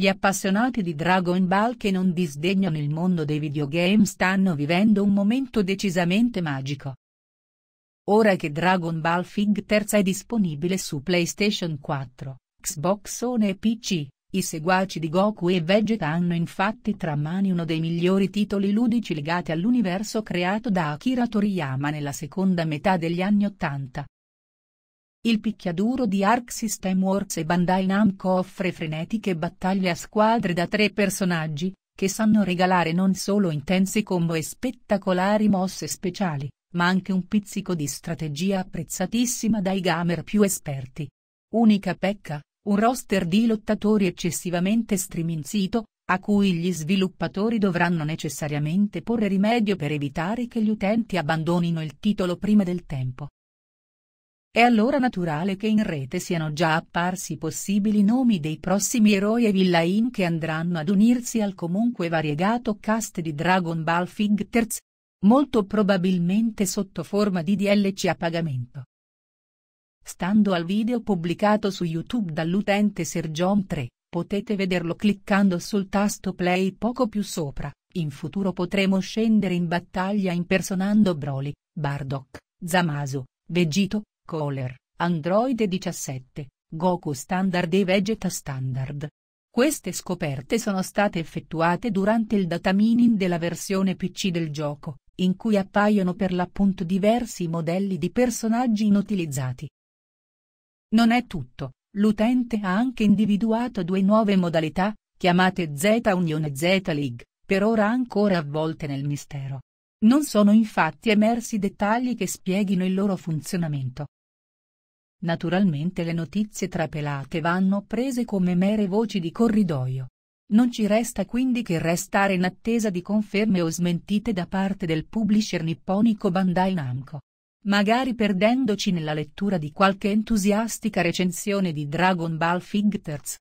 Gli appassionati di Dragon Ball che non disdegnano il mondo dei videogame stanno vivendo un momento decisamente magico. Ora che Dragon Ball Fig terza è disponibile su PlayStation 4, Xbox One e PC, i seguaci di Goku e Vegeta hanno infatti tra mani uno dei migliori titoli ludici legati all'universo creato da Akira Toriyama nella seconda metà degli anni Ottanta. Il picchiaduro di Arc System Wars e Bandai Namco offre frenetiche battaglie a squadre da tre personaggi, che sanno regalare non solo intensi combo e spettacolari mosse speciali, ma anche un pizzico di strategia apprezzatissima dai gamer più esperti. Unica pecca, un roster di lottatori eccessivamente striminzito, a cui gli sviluppatori dovranno necessariamente porre rimedio per evitare che gli utenti abbandonino il titolo prima del tempo. È allora naturale che in rete siano già apparsi possibili nomi dei prossimi eroi e villain che andranno ad unirsi al comunque variegato cast di Dragon Ball Fighters. Molto probabilmente sotto forma di DLC a pagamento. Stando al video pubblicato su YouTube dall'utente Sergiom3, potete vederlo cliccando sul tasto play poco più sopra, in futuro potremo scendere in battaglia impersonando Broly, Bardock, Zamasu, Vegito, Color, Android 17, Goku Standard e Vegeta Standard. Queste scoperte sono state effettuate durante il data mining della versione PC del gioco, in cui appaiono per l'appunto diversi modelli di personaggi inutilizzati. Non è tutto, l'utente ha anche individuato due nuove modalità, chiamate Z Union e Z League, per ora ancora avvolte nel mistero. Non sono infatti emersi dettagli che spieghino il loro funzionamento. Naturalmente le notizie trapelate vanno prese come mere voci di corridoio. Non ci resta quindi che restare in attesa di conferme o smentite da parte del publisher nipponico Bandai Namco. Magari perdendoci nella lettura di qualche entusiastica recensione di Dragon Ball Figters.